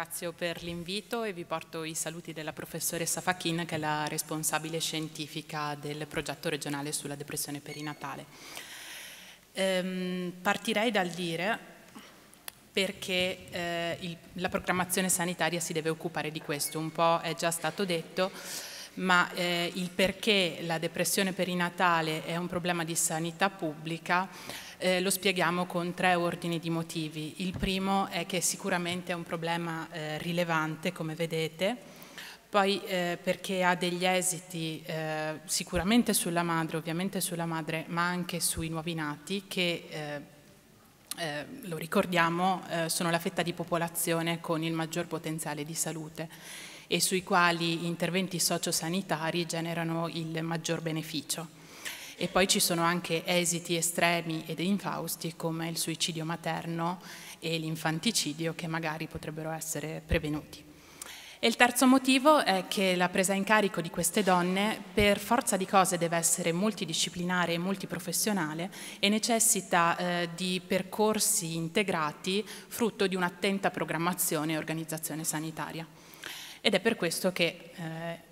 ringrazio per l'invito e vi porto i saluti della professoressa Fachin che è la responsabile scientifica del progetto regionale sulla depressione perinatale. Ehm, partirei dal dire perché eh, il, la programmazione sanitaria si deve occupare di questo, un po' è già stato detto, ma eh, il perché la depressione perinatale è un problema di sanità pubblica eh, lo spieghiamo con tre ordini di motivi. Il primo è che sicuramente è un problema eh, rilevante, come vedete, poi eh, perché ha degli esiti eh, sicuramente sulla madre, ovviamente sulla madre, ma anche sui nuovi nati che... Eh, eh, lo ricordiamo, eh, sono la fetta di popolazione con il maggior potenziale di salute e sui quali interventi sociosanitari generano il maggior beneficio. E poi ci sono anche esiti estremi ed infausti come il suicidio materno e l'infanticidio che magari potrebbero essere prevenuti. E il terzo motivo è che la presa in carico di queste donne per forza di cose deve essere multidisciplinare e multiprofessionale e necessita eh, di percorsi integrati frutto di un'attenta programmazione e organizzazione sanitaria. Ed è per questo che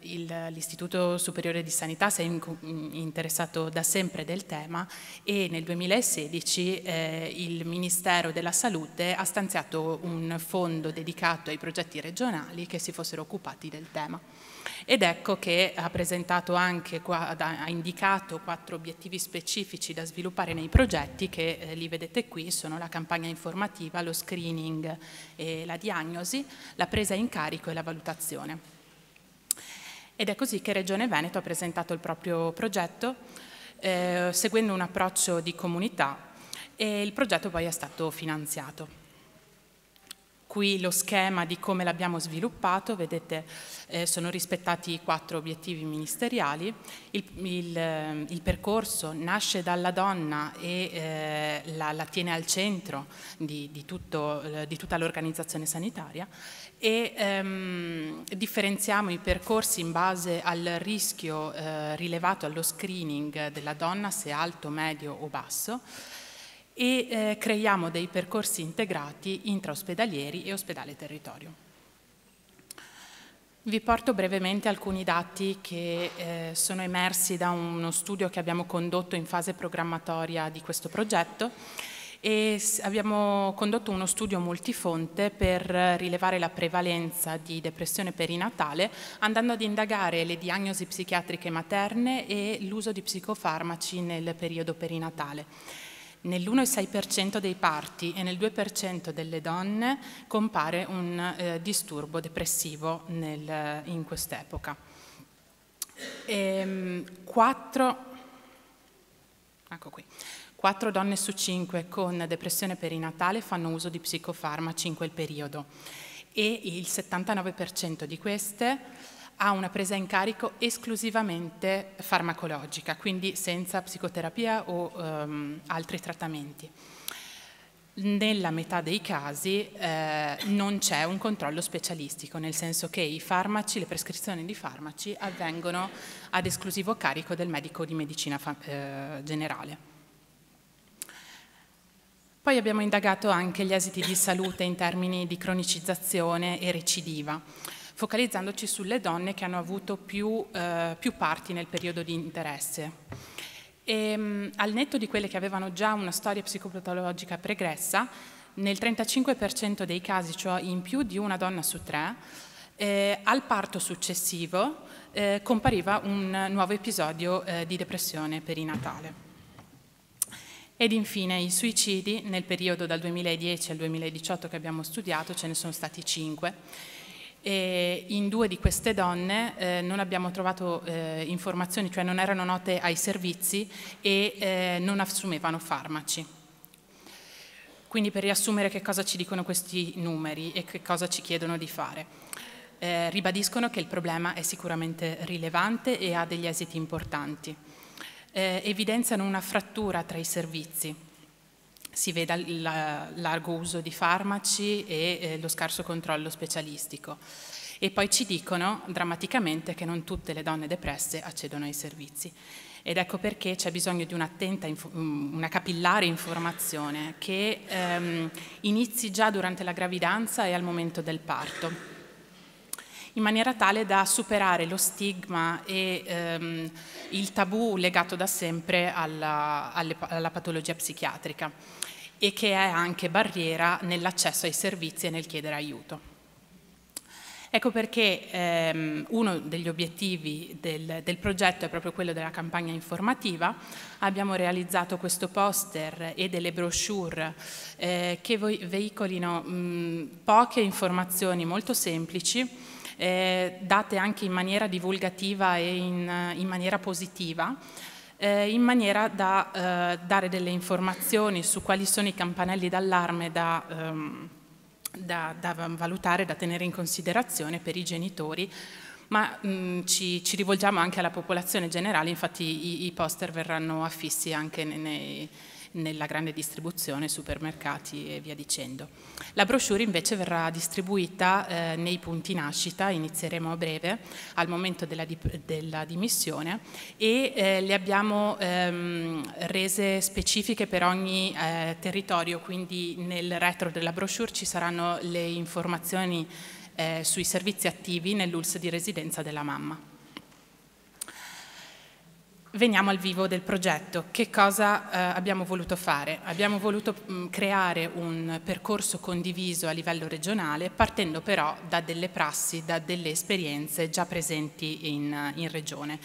eh, l'Istituto Superiore di Sanità si è in, interessato da sempre del tema e nel 2016 eh, il Ministero della Salute ha stanziato un fondo dedicato ai progetti regionali che si fossero occupati del tema. Ed ecco che ha presentato anche, ha indicato quattro obiettivi specifici da sviluppare nei progetti che eh, li vedete qui, sono la campagna informativa, lo screening e la diagnosi, la presa in carico e la valutazione partecipazione. Ed è così che Regione Veneto ha presentato il proprio progetto, eh, seguendo un approccio di comunità e il progetto poi è stato finanziato. Qui lo schema di come l'abbiamo sviluppato, vedete eh, sono rispettati i quattro obiettivi ministeriali, il, il, ehm, il percorso nasce dalla donna e eh, la, la, tiene al centro di, di, tutto, eh, di tutta l'organizzazione sanitaria e ehm, differenziamo i percorsi in base al rischio eh, rilevato allo screening della donna se alto, medio o basso e eh, creiamo dei percorsi integrati intraospedalieri e ospedale-territorio. Vi porto brevemente alcuni dati che eh, sono emersi da uno studio che abbiamo condotto in fase programmatoria di questo progetto e abbiamo condotto uno studio multifonte per rilevare la prevalenza di depressione perinatale andando ad indagare le diagnosi psichiatriche materne e l'uso di psicofarmaci nel periodo perinatale nell'1,6% dei parti e nel 2% delle donne compare un eh, disturbo depressivo nel, eh, in quest'epoca. Ehm, quattro, ecco donne su cinque con depressione perinatale fanno uso di psicofarmaci in quel periodo e il 79% di queste ha una presa in carico esclusivamente farmacologica, quindi senza psicoterapia o ehm, altri trattamenti. Nella metà dei casi eh, non c'è un controllo specialistico, nel senso che i farmaci, le prescrizioni di farmaci avvengono ad esclusivo carico del medico di medicina eh, generale. Poi abbiamo indagato anche gli esiti di salute in termini di cronicizzazione e recidiva focalizzandoci sulle donne che hanno avuto più, eh, più parti nel periodo di interesse. E, ehm, al netto di quelle che avevano già una storia psicopatologica pregressa, nel 35% dei casi, cioè in più di una donna su tre, eh, al parto successivo eh, compariva un nuovo episodio eh, di depressione perinatale. Ed infine i suicidi, nel periodo dal 2010 al 2018 che abbiamo studiato, ce ne sono stati 5 e in due di queste donne eh, non abbiamo trovato eh, informazioni, cioè non erano note ai servizi e eh, non assumevano farmaci. Quindi per riassumere che cosa ci dicono questi numeri e che cosa ci chiedono di fare. Eh, ribadiscono che il problema è sicuramente rilevante e ha degli esiti importanti. Eh, evidenziano una frattura tra i servizi si veda il largo uso di farmaci e eh, lo scarso controllo specialistico. E poi ci dicono drammaticamente che non tutte le donne depresse accedono ai servizi. Ed ecco perché c'è bisogno di un'attenta, mm, una capillare informazione che ehm, inizi già durante la gravidanza e al momento del parto, in maniera tale da superare lo stigma e ehm, il tabù legato da sempre alla, alle, alla patologia psichiatrica e che è anche barriera nell'accesso ai servizi e nel chiedere aiuto. Ecco perché ehm, uno degli obiettivi del, del, progetto è proprio quello della campagna informativa. Abbiamo realizzato questo poster e delle brochure eh, che veicolino mh, poche informazioni molto semplici, eh, date anche in maniera divulgativa e in, in maniera positiva, eh, in maniera da eh, dare delle informazioni su quali sono i campanelli d'allarme da, ehm, da, da, valutare, da tenere in considerazione per i genitori, ma mh, mm, ci, ci, rivolgiamo anche alla popolazione generale, infatti i, i poster verranno affissi anche nei, nei nella grande distribuzione, supermercati e via dicendo. La brochure invece verrà distribuita eh, nei punti nascita, inizieremo a breve, al momento della, dip- della dimissione e eh, le abbiamo ehm, rese specifiche per ogni eh, territorio, quindi nel retro della brochure ci saranno le informazioni eh, sui servizi attivi nell'ULS di residenza della mamma veniamo al vivo del progetto. Che cosa eh, abbiamo voluto fare? Abbiamo voluto mh, mm, creare un percorso condiviso a livello regionale, partendo però da delle prassi, da delle esperienze già presenti in, in regione.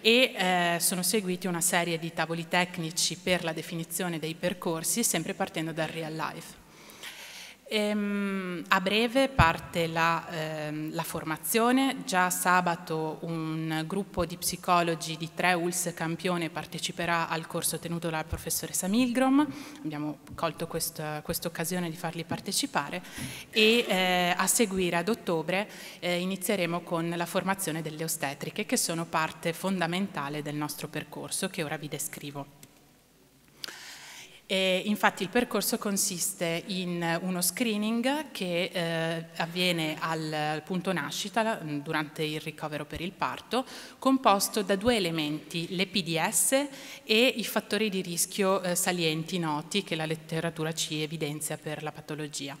E eh, sono seguiti una serie di tavoli tecnici per la definizione dei percorsi, sempre partendo dal real life. Ehm, a breve parte la, ehm, la, formazione, già sabato un gruppo di psicologi di tre ULS campione parteciperà al corso tenuto dal professoressa Milgrom, abbiamo colto questa occasione di farli partecipare e eh, a seguire ad ottobre eh, inizieremo con la formazione delle ostetriche che sono parte fondamentale del nostro percorso che ora vi descrivo. E infatti il percorso consiste in uno screening che eh, avviene al punto nascita mm, durante il ricovero per il parto, composto da due elementi, le PDS e i fattori di rischio eh, salienti noti che la letteratura ci evidenzia per la patologia.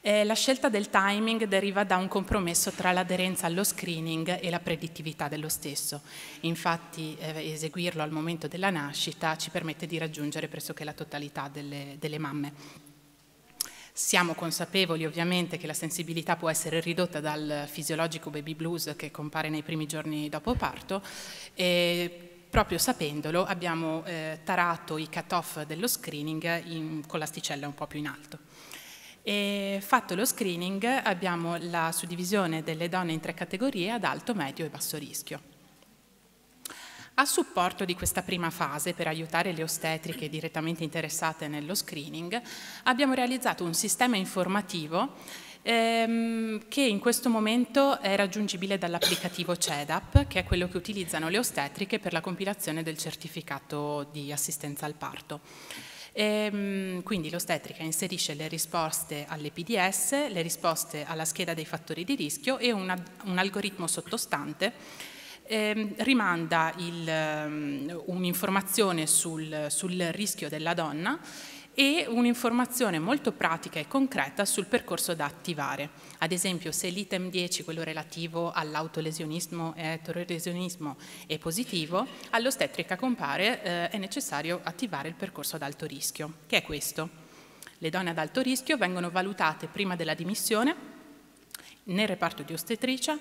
Eh, la scelta del timing deriva da un compromesso tra l'aderenza allo screening e la predittività dello stesso. Infatti eh, eseguirlo al momento della nascita ci permette di raggiungere pressoché la totalità delle, delle mamme. Siamo consapevoli ovviamente che la sensibilità può essere ridotta dal fisiologico baby blues che compare nei primi giorni dopo parto e proprio sapendolo abbiamo eh, tarato i cut-off dello screening in, con l'asticella un po' più in alto. E fatto lo screening abbiamo la suddivisione delle donne in tre categorie ad alto, medio e basso rischio. A supporto di questa prima fase, per aiutare le ostetriche direttamente interessate nello screening, abbiamo realizzato un sistema informativo ehm, che in questo momento è raggiungibile dall'applicativo CEDAP, che è quello che utilizzano le ostetriche per la compilazione del certificato di assistenza al parto. E, ehm, quindi l'ostetrica inserisce le risposte alle PDS, le risposte alla scheda dei fattori di rischio e una, un algoritmo sottostante eh, rimanda il, um, un'informazione sul, sul rischio della donna e un'informazione molto pratica e concreta sul percorso da attivare. Ad esempio se l'item 10, quello relativo all'autolesionismo e eh, eterolesionismo è positivo, all'ostetrica compare eh, è necessario attivare il percorso ad alto rischio, che è questo. Le donne ad alto rischio vengono valutate prima della dimissione nel reparto di ostetricia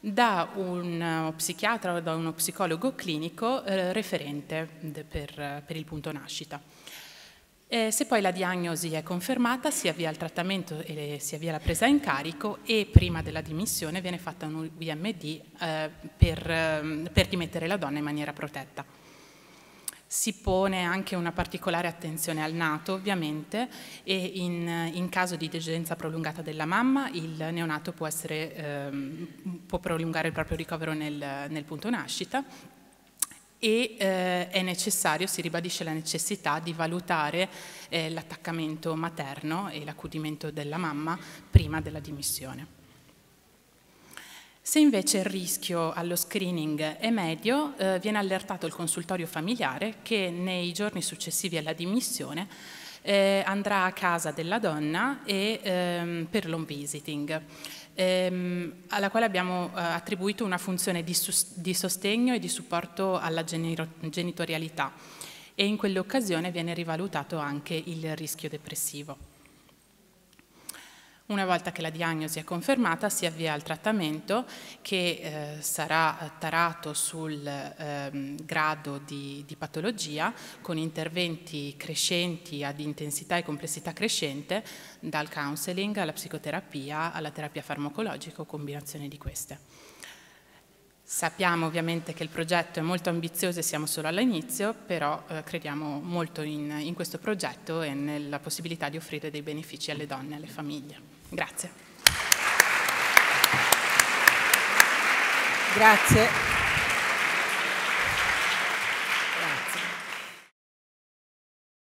da un eh, psichiatra o da uno psicologo clinico eh, referente per, per il punto nascita. Eh, se poi la diagnosi è confermata si avvia il trattamento e le, si avvia la presa in carico e prima della dimissione viene fatta un UIMD eh, per, ehm, per dimettere la donna in maniera protetta. Si pone anche una particolare attenzione al nato ovviamente e in, in caso di degenza prolungata della mamma il neonato può, essere, eh, può prolungare il proprio ricovero nel, nel punto nascita e eh, è necessario, si ribadisce la necessità di valutare eh, l'attaccamento materno e l'accudimento della mamma prima della dimissione. Se invece il rischio allo screening è medio, eh, viene allertato il consultorio familiare che nei giorni successivi alla dimissione eh, andrà a casa della donna e, ehm, per l'home visiting ehm, alla quale abbiamo eh, attribuito una funzione di, di, sostegno e di supporto alla genitorialità e in quell'occasione viene rivalutato anche il rischio depressivo. Una volta che la diagnosi è confermata si avvia il trattamento che eh, sarà tarato sul eh, grado di, di, patologia con interventi crescenti ad intensità e complessità crescente dal counseling alla psicoterapia alla terapia farmacologica o combinazione di queste. Sappiamo ovviamente che il progetto è molto ambizioso e siamo solo all'inizio, però eh, crediamo molto in, in questo progetto e nella possibilità di offrire dei benefici alle donne e alle famiglie. Grazie. Grazie.